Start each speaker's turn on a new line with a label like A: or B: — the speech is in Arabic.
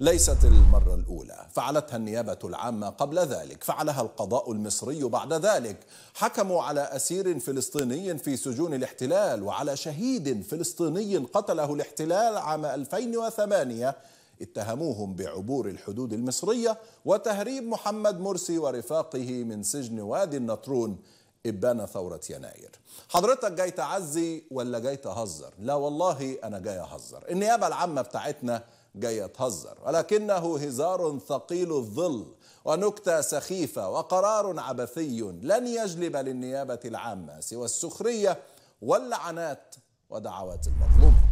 A: ليست المرة الأولى فعلتها النيابة العامة قبل ذلك فعلها القضاء المصري بعد ذلك حكموا على أسير فلسطيني في سجون الاحتلال وعلى شهيد فلسطيني قتله الاحتلال عام 2008 اتهموهم بعبور الحدود المصرية وتهريب محمد مرسي ورفاقه من سجن وادي النطرون إبان ثورة يناير حضرتك جاي تعزي ولا جاي تهزر لا والله أنا جاي أهزر النيابة العامة بتاعتنا جاي يتهزر ولكنه هزار ثقيل الظل ونكتة سخيفة وقرار عبثي لن يجلب للنيابة العامة سوى السخرية واللعنات ودعوات المظلومين